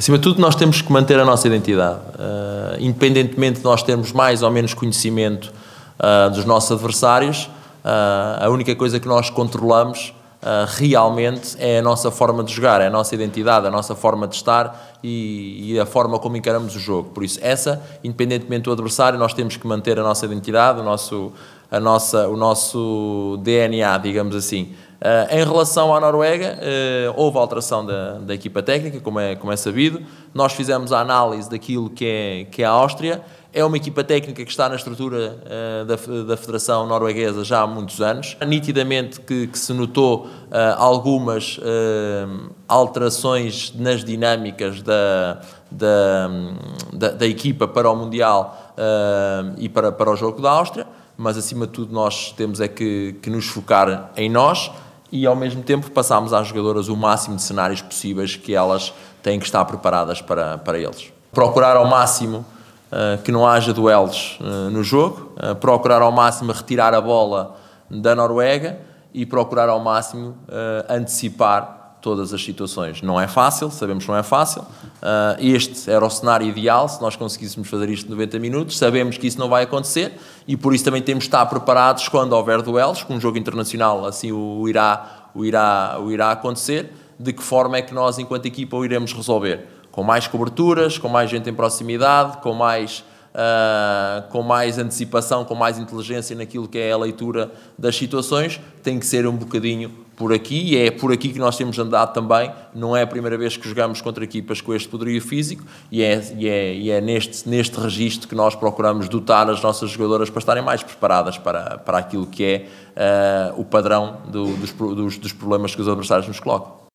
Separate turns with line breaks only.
acima de tudo, nós temos que manter a nossa identidade. Uh, independentemente de nós termos mais ou menos conhecimento uh, dos nossos adversários, uh, a única coisa que nós controlamos realmente é a nossa forma de jogar, é a nossa identidade, a nossa forma de estar e, e, a forma como encaramos o jogo. Por isso, essa, independentemente do adversário, nós temos que manter a nossa identidade, o nosso a nossa, o nosso DNA, digamos assim. Uh, em relação à Noruega, uh, houve alteração da, da, equipa técnica, como é, como é sabido. Nós fizemos a análise daquilo que é, que é a Áustria. É uma equipa técnica que está na estrutura uh, da, da Federação Norueguesa já há muitos anos. Nitidamente que, que se notou algumas alterações nas dinâmicas da, da, da, da equipa para o Mundial e para, para o jogo da Áustria mas acima de tudo nós temos é que, que nos focar em nós e ao mesmo tempo passarmos às jogadoras o máximo de cenários possíveis que elas têm que estar preparadas para, para eles. Procurar ao máximo uh, que não haja duelos uh, no jogo, uh, procurar ao máximo retirar a bola da Noruega e procurar ao máximo antecipar todas as situações. Não é fácil, sabemos que não é fácil. Ah, este era o cenário ideal, se nós conseguíssemos fazer isto em 90 minutos. Sabemos que isso não vai acontecer e por isso também temos de estar preparados quando houver duelos, com um jogo internacional assim o irá, o irá, o irá acontecer, de que forma é que nós, enquanto equipa, o iremos resolver. Com mais coberturas, com mais gente em proximidade, com mais... Uh, com mais antecipação, com mais inteligência naquilo que é a leitura das situações, tem que ser um bocadinho por aqui e é por aqui que nós temos andado também. Não é a primeira vez que jogamos contra equipas com este poderio físico e é, e é, e é neste, neste registro que nós procuramos dotar as nossas jogadoras para estarem mais preparadas para, para aquilo que é uh, o padrão do, dos, dos, dos problemas que os adversários nos colocam.